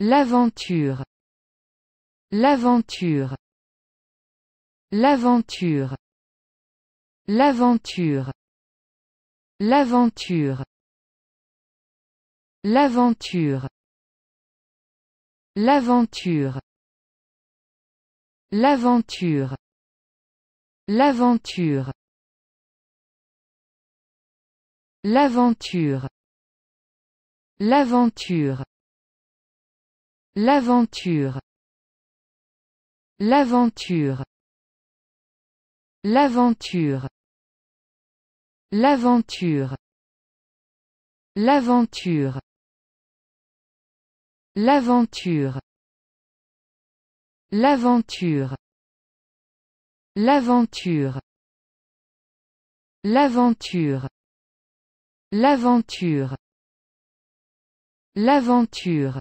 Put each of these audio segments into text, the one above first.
L'aventure. L'aventure. L'aventure. L'aventure. L'aventure. L'aventure. L'aventure. L'aventure. L'aventure. L'aventure. L'aventure. L'aventure. L'aventure. L'aventure. L'aventure. L'aventure. L'aventure. L'aventure. L'aventure. L'aventure. L'aventure. L'aventure.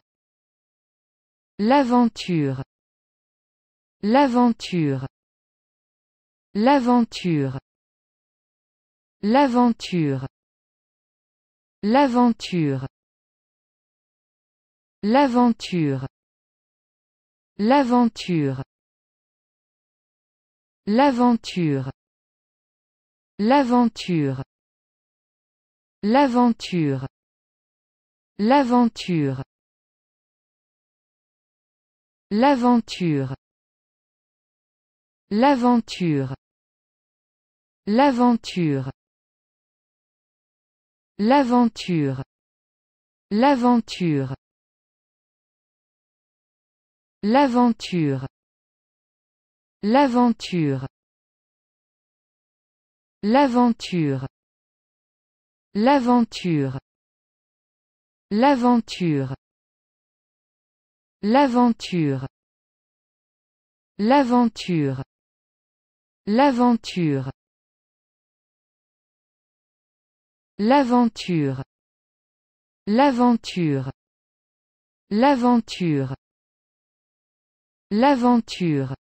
L'aventure. L'aventure. L'aventure. L'aventure. L'aventure. L'aventure. L'aventure. L'aventure. L'aventure. L'aventure. L'aventure. L'aventure. L'aventure. L'aventure. L'aventure. L'aventure. L'aventure. L'aventure. L'aventure. L'aventure. L'aventure. L'aventure. L'aventure. L'aventure. L'aventure. L'aventure. L'aventure. L'aventure.